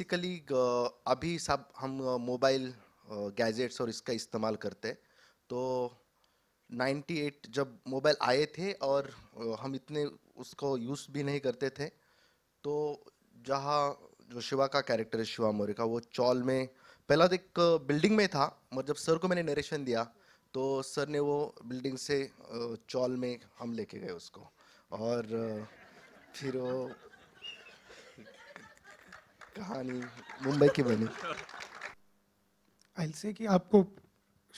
Basically uh, अभी सब हम मोबाइल uh, गैजेट्स uh, और इसका इस्तेमाल करते तो 98 जब मोबाइल आए थे और हम इतने उसको यूज़ भी नहीं करते थे तो जहाँ जो शिवा का कैरेक्टर है शिवा मौर्य का वो चौल में पहला तो एक बिल्डिंग में था मगर जब सर को मैंने नरेशन दिया तो सर ने वो बिल्डिंग से चौल में हम लेके गए उसको और फिर वो कहानी मुंबई की बनी आई से कि आपको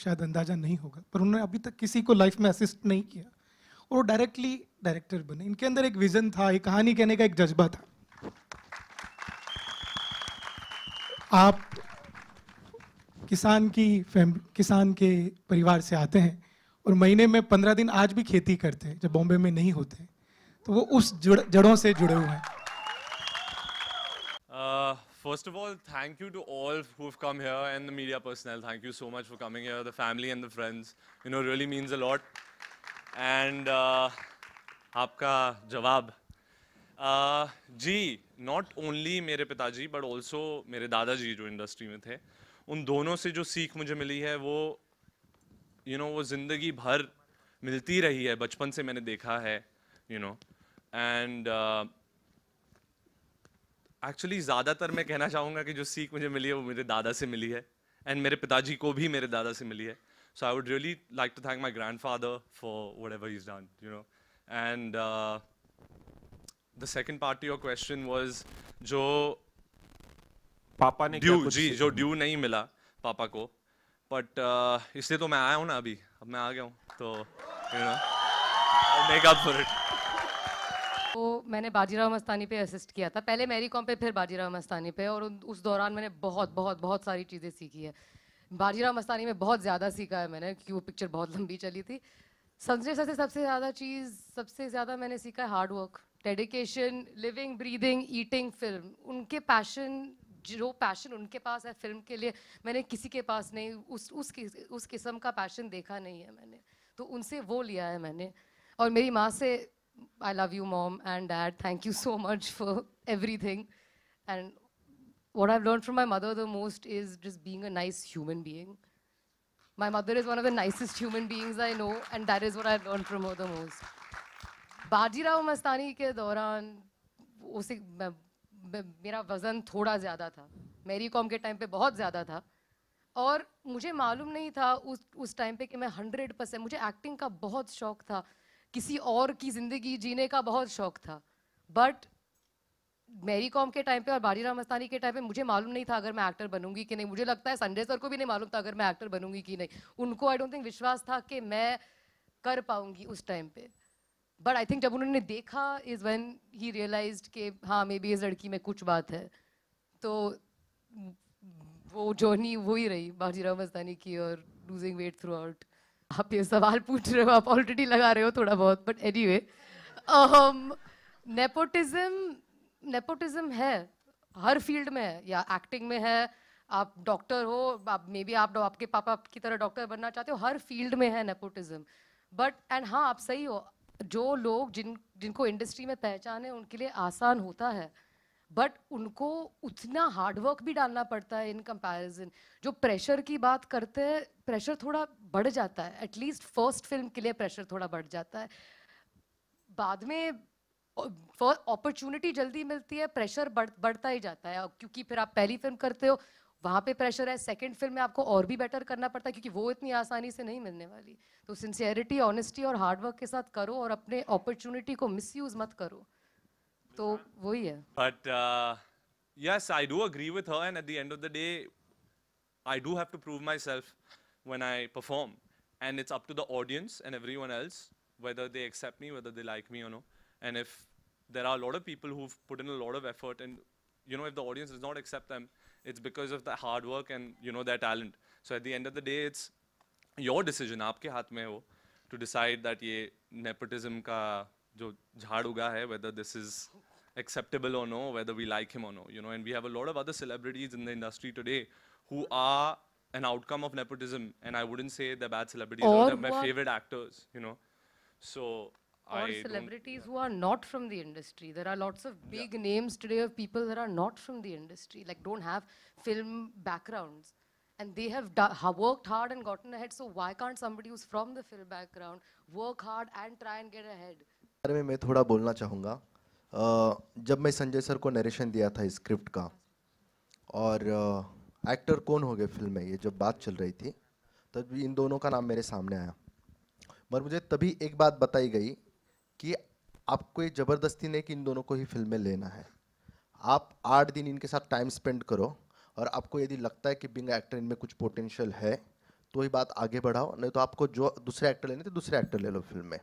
शायद अंदाजा नहीं होगा पर उन्होंने अभी तक किसी को लाइफ में असिस्ट नहीं किया और डायरेक्टली डायरेक्टर बने इनके अंदर एक विजन था एक कहानी कहने का एक जज्बा था आप किसान की फैमिली किसान के परिवार से आते हैं और महीने में पंद्रह दिन आज भी खेती करते हैं जब बॉम्बे में नहीं होते तो वो उस जड़, जड़ों से जुड़े हुए हैं First of all, thank you to all who have come here and the media personnel. Thank you so much for coming here, the family and the friends. You know, really means a lot. And uh, jawab. जवाब जी not only mere pitaji, but also mere dada ji jo industry mein the. Un dono se jo seekh mujhe mili hai, wo, you know, wo zindagi bhar milti rahi hai. Bachpan se maine dekha hai, you know. And uh, actually ज़्यादातर मैं कहना चाहूँगा कि जो सीख मुझे मिली है वो मेरे दादा से मिली है एंड मेरे पिताजी को भी मेरे दादा से मिली है so I would really like to thank my grandfather for whatever is done you know and the second party of question was जो पापा ने ड्यू जी जो ड्यू नहीं मिला पापा को बट uh, इसलिए तो मैं आया हूँ ना अभी अब मैं आ गया हूँ तो you know makeup for it तो मैंने बाजीराव मस्तानी पे असिस्ट किया था पहले मैरी कॉम पे फिर बाजीराव मस्तानी पे और उस दौरान मैंने बहुत बहुत बहुत सारी चीज़ें सीखी है बाजीराव मस्तानी में बहुत ज़्यादा सीखा है मैंने क्योंकि वो पिक्चर बहुत लंबी चली थी संजय सर से सबसे ज़्यादा चीज़ सबसे ज़्यादा मैंने सीखा है hard work dedication living breathing eating film उनके पैशन जो पैशन उनके पास है फिल्म के लिए मैंने किसी के पास नहीं उस उस उस किस्म का पैशन देखा नहीं है मैंने तो उनसे वो लिया है मैंने और मेरी माँ से I love you, mom and dad. Thank you so much for everything. And what I've learned from my mother the most is just being a nice human being. My mother is one of the nicest human beings I know, and that is what I've learned from her the most. Bajirao Mastani ke दौरान उसे mera वज़न thoda zyada tha. Mary Kom ke time pe bahut zyada tha. और मुझे मालूम नहीं था उस उस टाइम पे कि मैं hundred परसेंट मुझे एक्टिंग का बहुत शौक था किसी और की ज़िंदगी जीने का बहुत शौक था बट मेरी कॉम के टाइम पे और बारी राम अस्तानी के टाइम पे मुझे मालूम नहीं था अगर मैं एक्टर बनूंगी कि नहीं मुझे लगता है संजय सर को भी नहीं मालूम था अगर मैं एक्टर बनूंगी कि नहीं उनको आई डोंट थिंक विश्वास था कि मैं कर पाऊंगी उस टाइम पे बट आई थिंक जब उन्होंने देखा इज़ वेन ही रियलाइज के हाँ मे बी इस लड़की में कुछ बात है तो वो जर्नी वो रही रही बाजीराव मस्तानी की और लूजिंग वेट थ्रू आउट आप ये सवाल पूछ रहे हो आप ऑलरेडी लगा रहे हो थोड़ा बहुत but anyway nepotism nepotism है हर फील्ड में है या एक्टिंग में है आप डॉक्टर हो आप मे बी आप आपके पापा की तरह डॉक्टर बनना चाहते हो हर फील्ड में है नेपोटिज्म बट एंड हाँ आप सही हो जो लोग जिन जिनको इंडस्ट्री में पहचान है उनके लिए आसान होता है बट उनको उतना हार्डवर्क भी डालना पड़ता है इन कंपैरिजन जो प्रेशर की बात करते हैं प्रेशर थोड़ा बढ़ जाता है एटलीस्ट फर्स्ट फिल्म के लिए प्रेशर थोड़ा बढ़ जाता है बाद में अपॉर्चुनिटी जल्दी मिलती है प्रेशर बढ़ बढ़ता ही जाता है क्योंकि फिर आप पहली फिल्म करते हो वहाँ पे प्रेशर है सेकंड फिल्म में आपको और भी बेटर करना पड़ता है क्योंकि वो इतनी आसानी से नहीं मिलने वाली तो सिंसियरिटी ऑनेस्टी और हार्डवर्क के साथ करो और अपने अपॉर्चुनिटी को मिस मत करो तो वही है but yes I do agree with her and at the end of the day I do have to prove myself when I perform. And it's up to the audience and everyone else whether they accept me, whether they like me or no. And if there are a lot of people who've put in a lot of effort and you know if the audience does not accept them, it's because of the hard work and you know their talent. So at the end of the day, it's your decision, आपके हाथ में हो, to decide that ये nepotism का जो झाड़ है, whether this is acceptable or no, whether we like him or no, you know. And we have a lot of other celebrities in the industry today who are an outcome of nepotism, and I wouldn't say they're bad celebrities. Or they're my favorite actors, you know. So or I celebrities who are not from the industry. There are lots of big yeah. names today of people that are not from the industry, like don't have film backgrounds. And they have worked hard and gotten ahead. So why can't somebody who's from the film background work hard and try and get ahead? में थोड़ा बोलना चाहूँगा जब मैं Sanjay sir को narration दिया था script का और एक्टर कौन हो गए फिल्म में ये जब बात चल रही थी तब इन दोनों का नाम मेरे सामने आया मगर मुझे तभी एक बात बताई गई कि आपको ये ज़बरदस्ती नहीं कि इन दोनों को ही फिल्म में लेना है आप आठ दिन इनके साथ टाइम स्पेंड करो और आपको यदि लगता है कि बिंग एक्टर इनमें कुछ पोटेंशियल है तो ही बात आगे बढ़ाओ नहीं तो आपको जो दूसरे एक्टर लेने थे दूसरे एक्टर ले लो फिल्म में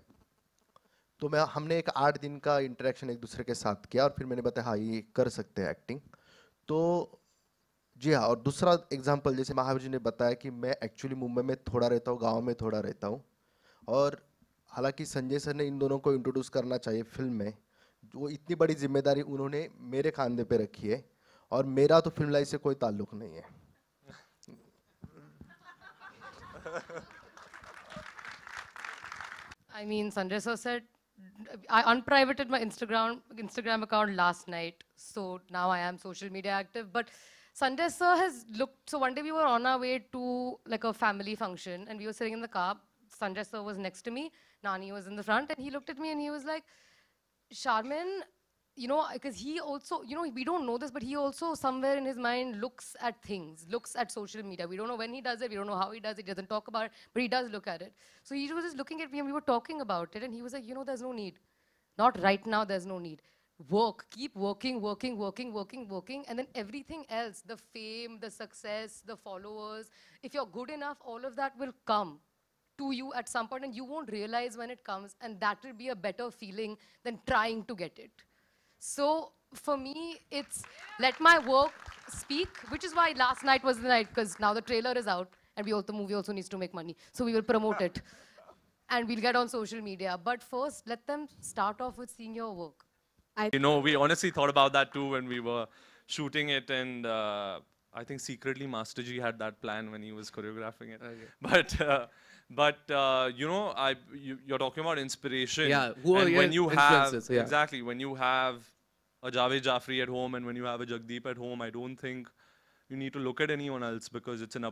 तो मैं हमने एक आठ दिन का इंटरेक्शन एक दूसरे के साथ किया और फिर मैंने बताया हाँ ये कर सकते हैं एक्टिंग तो जी हाँ और दूसरा एग्जाम्पल जैसे महावीर जी ने बताया कि मैं एक्चुअली मुंबई में थोड़ा रहता हूँ गाँव में थोड़ा रहता हूँ और हालांकि संजय सर ने इन दोनों को इंट्रोड्यूस करना चाहिए फिल्म में वो इतनी बड़ी जिम्मेदारी उन्होंने मेरे खानदे पे रखी है और मेरा तो फिल्म लाइफ से कोई ताल्लुक नहीं है I mean, Sanjay sir said, I unprivated my Instagram Instagram account last night, so now I am social media active. But Sanjay sir has looked, so one day we were on our way to like a family function and we were sitting in the car. Sanjay sir was next to me, Nani was in the front and he looked at me and he was like, Sharman, you know, because he also, you know, we don't know this, but he also somewhere in his mind looks at things, looks at social media. We don't know when he does it, we don't know how he does it, he doesn't talk about it, but he does look at it. So he was just looking at me and we were talking about it and he was like, you know, there's no need. Not right now, there's no need work, keep working, working, working, working, working, and then everything else, the fame, the success, the followers, if you're good enough, all of that will come to you at some point and you won't realize when it comes and that will be a better feeling than trying to get it. So for me, it's let my work speak, which is why last night was the night because now the trailer is out and we also, the movie also needs to make money. So we will promote it and we'll get on social media. But first, let them start off with seeing your work. I you know, we honestly thought about that too when we were shooting it, and uh, I think secretly Master G had that plan when he was choreographing it. Okay. But uh, but uh, you know, I you, are talking about inspiration. Yeah, who and are when you have yeah. exactly when you have a Javed Jafri at home and when you have a Jagdeep at home, I don't think you need to look at anyone else because it's an